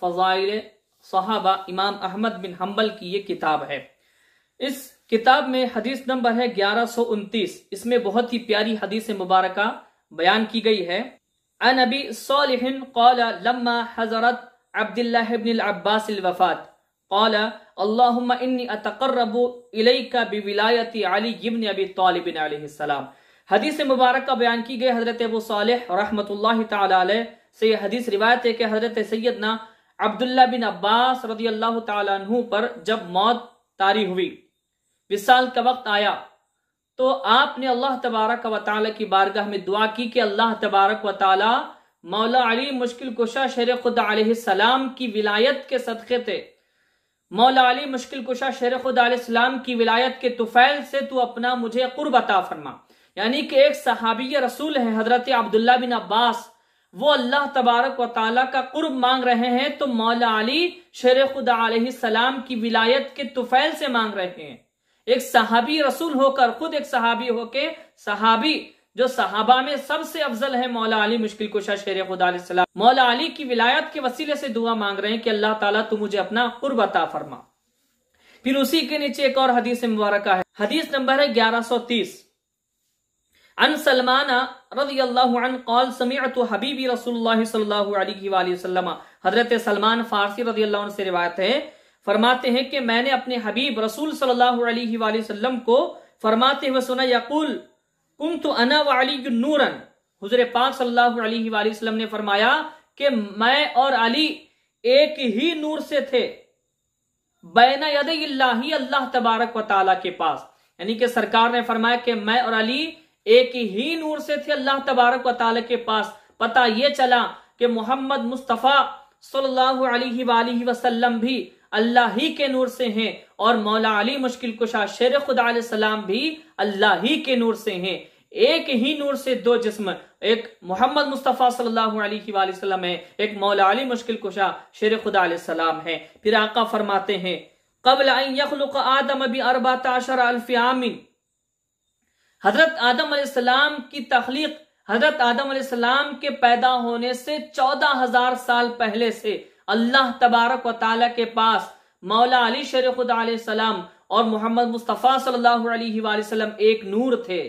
फ़ज़ाइल सहाबा इमाम अहमद बिन हम्बल की ये किताब है इस किताब में हदीस नंबर है ग्यारह सो उनतीस इसमें बहुत ही प्यारी हदीस मुबारक बयान की गई है अन अबी सोलहिन कौला लम्मा हजरत अब्दुल्लाबिन अब्बास वफ़ात कौला अल्लाहुम्मा इन्नी अतकर्रबु इलैका बिविलायति अली इब्न अबी तालिब अलैहि सलाम हदीस मुबारक का बयान की गई हजरत अबू सालेह रहमतुल्लाह ताला से यह हदीस रिवायत है कि हजरत सैयदना अब्दुल्ला बिन अब्बास रजी अल्लाह तु पर जब मौत तारी हुई विशाल का वक्त आया तो आपने अल्लाह तबारक व ताली की बारगाह में दुआ की कि अल्लाह तबारक व ताली मौला अली मुश्किल कुशा शेर खुद सलाम की विलायत के सदक़े थे मौला अली मुश्किल कुशा शेर खुद सलाम की विलायत के तुफैल से तू अपना मुझे कुर्बता फरमा यानी कि एक सहाबी रसूल है हजरत अब्दुल्ला बिन अब्बास वो अल्लाह तबारक व ताला का कुर्ब मांग रहे हैं तो मौला अली शेर खुदा सलाम की विलायत के तुफैल से मांग रहे हैं एक सहाबी रसूल होकर खुद एक सहाबी होके सहाबी जो सहाबा में सबसे अफजल है मौला अली मुश्किल कुशा शेर खुदा सलाम मौला अली की विलायत के वसीले से दुआ मांग रहे हैं कि अल्लाह ताला तू मुझे अपना कुर्ब अता फरमा फिर उसी के नीचे एक और हदीस मुबारक है हदीस नंबर है ग्यारह सौ तीस अन सलमान रजी कौल समीत हबीबी रसूल सल्लाम हजरत सलमान फारसी रजी अल्लाह से रिवायत है फरमाते हैं कि मैंने अपने हबीब रसूल सल्लल्लाहु अलैहि वसल्लम को फरमाते हुए सुना यकुल कुम तो अना वाली नूरन हजर पाक सल्लल्लाहु अलैहि वसल्लम ने फरमाया कि मैं और अली एक ही नूर से थे बैना यद अल्लाह तबारक व ताला के पास यानी कि सरकार ने फरमाया कि मैं और अली एक ही नूर से थे अल्लाह तबारक वाल के पास पता ये चला कि मोहम्मद मुस्तफ़ा सल्लल्लाहु अलैहि सल्ला वसल्लम भी अल्लाह ही के नूर से हैं और मौला अली मुश्किल कुशा शेर सलाम भी अल्लाह ही के नूर से हैं एक ही नूर से दो जिस्म एक मोहम्मद मुस्तफ़ा सल्लल्लाहु अलैहि वसल्लम है एक मौला अली मुश्किल कुशा शेर सलाम है फिर आका फरमाते हैं कबल आदम अभी अरबाता अशर अल्फियामिन हजरत आदम सलाम की तखलीक हजरत आदम सलाम के पैदा होने से चौदह हजार साल पहले से अल्लाह तबारक व ताला के पास मौला अली शेर सलाम और मोहम्मद मुस्तफ़ा सल्लल्लाहु अलैहि वसल्लम एक नूर थे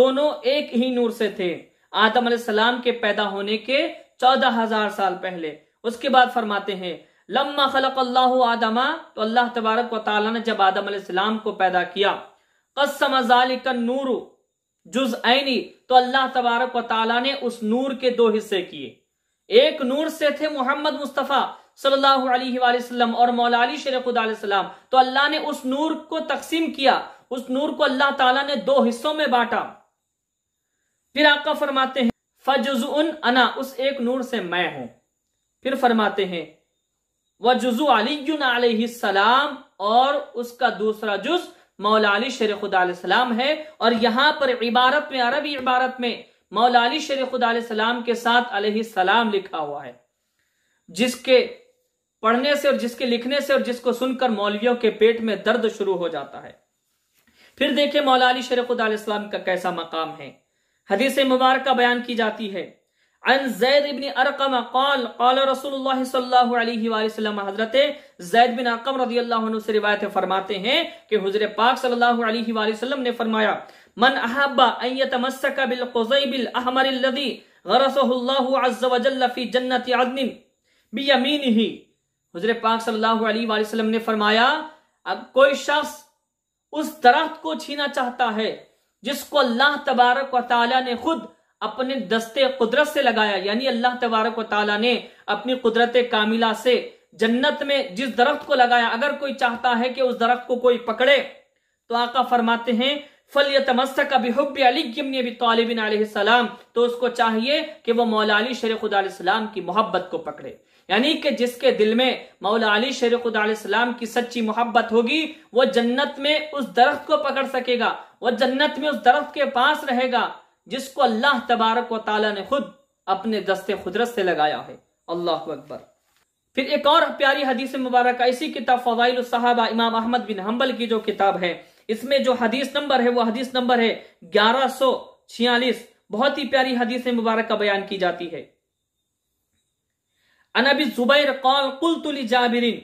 दोनों एक ही नूर से थे आदम सलाम के पैदा होने के चौदह हजार साल पहले उसके बाद फरमाते हैं लम्मा खलक अल्लाह आदमा तो अल्लाह तबारक व ताला ने जब आदम सलाम को पैदा किया कसमजालिका नूर जुज ऐनी तो अल्लाह तबारक व ने उस नूर के दो हिस्से किए एक नूर से थे मोहम्मद मुस्तफ़ा सल्लल्लाहु अलैहि वसल्लम और मौला अली शेर तो अल्लाह ने उस नूर को तकसीम किया उस नूर को अल्लाह ताला ने दो हिस्सों में बांटा फिर आका फरमाते हैं फजुज उन अना उस एक नूर से मैं हूं फिर फरमाते हैं वजुजु अली सलाम और उसका दूसरा जुज़ मौला अली शेर खुदाम है और यहाँ पर इबारत में अरबी इबारत में मौला अली शेर खुदाम के साथ अलैहिस्सलाम लिखा हुआ है जिसके पढ़ने से और जिसके लिखने से और जिसको सुनकर मौलवियों के पेट में दर्द शुरू हो जाता है फिर देखें मौला अली शेर खुदाम का कैसा मकाम है हदीस मुबारक बयान की जाती है अन जैद इबन अरकम कौल कौल रसूल सल्लाम हजरत जैद बिन अकम रजी अल्लाह से रिवायत फरमाते हैं कि हजर पाक सल्लल्लाहु अलैहि वसल्लम ने फरमाया मन अहबा अयतमस्सक बिल बिल अहमर लदी गरसहुल्लाहु अज़्ज़ वजल्ल फी जन्नत अदनिन बियमीनिही हजर पाक सल्लल्लाहु अलैहि वसल्लम ने फरमाया अब कोई शख्स उस दरख्त को छीना चाहता है जिसको अल्लाह तबारक व ताला ने खुद अपने दस्ते कुदरत से लगाया यानी अल्लाह तबारक ताला ने अपनी कुदरत कामिला से जन्नत में जिस दरख्त को लगाया अगर कोई चाहता है कि उस दरख्त को कोई पकड़े तो आका फरमाते हैं फल या का बेहब अली तालबिन सलाम तो उसको चाहिए कि वो मौला अली शेर की मोहब्बत को पकड़े यानी कि जिसके दिल में मौला अली शेर की सच्ची मोहब्बत होगी वो जन्नत में उस दरख्त को पकड़ सकेगा वह जन्नत में उस दरख्त के पास रहेगा जिसको अल्लाह तबारक व ताला ने खुद अपने दस्ते खुदरत से लगाया है अल्लाह अकबर फिर एक और प्यारी हदीस मुबारक इसी किताब फजाइल साहबा इमाम अहमद बिन हम्बल की जो किताब है इसमें जो हदीस नंबर है वो हदीस नंबर है ग्यारह सो छियालीस बहुत ही प्यारी हदीस मुबारक का बयान की जाती है अनबी जुबैर कौल कुल तुली जाबिरिन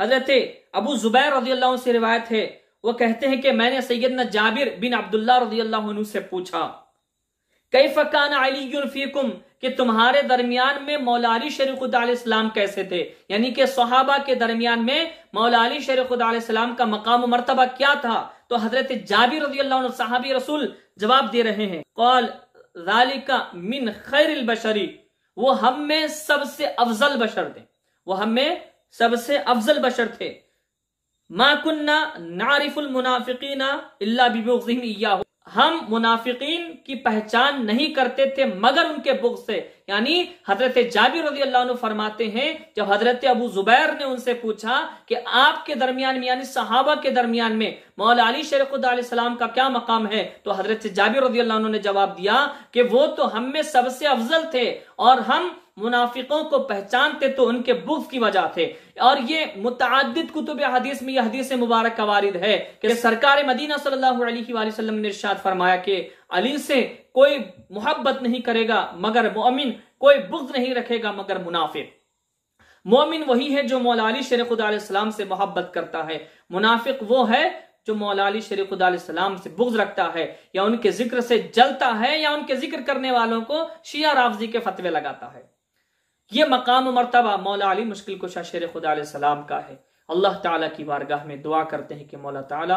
हजरत अबू जुबैर अल्लाह से रिवायत है वो कहते हैं कि मैंने सैदना जाबिर बिन अब्दुल्ला अल्लाह से पूछा कई फ़कान अलीफ़ीकुम कि तुम्हारे दरमियान में मौलाली शरीक कैसे थे यानी कि सहाबा के दरमियान में मौलाली शरीक का मकाम मरतबा क्या था तो हजरत जाबिर साहबी रसूल जवाब दे रहे हैं कौल रालिका मिन खैर बशरी वो हमें सबसे अफजल बशर थे वो हमें सबसे अफजल बशर थे माकुन्ना नारिफुल मुनाफिकीना इल्ला बिबुग्जिहिम इयाहु हम मुनाफिकीन की पहचान नहीं करते थे मगर उनके बुग से यानी हजरत जाबिर रजी अल्लाह फरमाते हैं जब हजरत अबू जुबैर ने उनसे पूछा कि आपके दरमियान में यानी सहाबा के दरमियान में मौला अली शेर सलाम का क्या मकाम है तो हजरत जाबिर रजी अल्लाह ने जवाब दिया कि वो तो हम में सबसे अफजल थे और हम मुनाफिकों को पहचानते तो उनके बुग्ज की वजह थे और ये मुतद कुतुब हदीस में यह हदीस मुबारक का वारिद है कि सरकार मदीना सल्लल्लाहु अलैहि वसल्लम ने इरशाद फरमाया कि अली से कोई मोहब्बत नहीं करेगा मगर मोमिन कोई बुग्ज नहीं रखेगा मगर मुनाफिक मोमिन वही है जो मौलाली शेर खुदाम से मोहब्बत करता है मुनाफिक वो है जो मौलाली शेर खुदाम से बुग्ज रखता है या उनके जिक्र से जलता है या उनके जिक्र करने वालों को शिया राफजी के फतवे लगाता है ये मकाम मरतबा मौला अली मुश्किल कुशा शेर खुदा सलाम का है अल्लाह ताला की बारगाह में दुआ करते हैं कि मौला ताला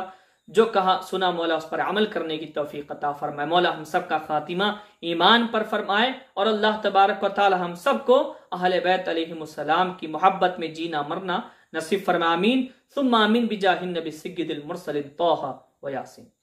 जो कहा सुना मौला उस पर अमल करने की तोफ़ी अता फरमाए मौला हम सब का खातिमा ईमान पर फरमाए और अल्लाह तबारक ताला हम सब को बैत बैतम की मोहब्बत में जीना मरना नसीब फरमामीन सुमामीन बिजाहिन नबी सिगिल मुरसलिन तोहा व वयासिन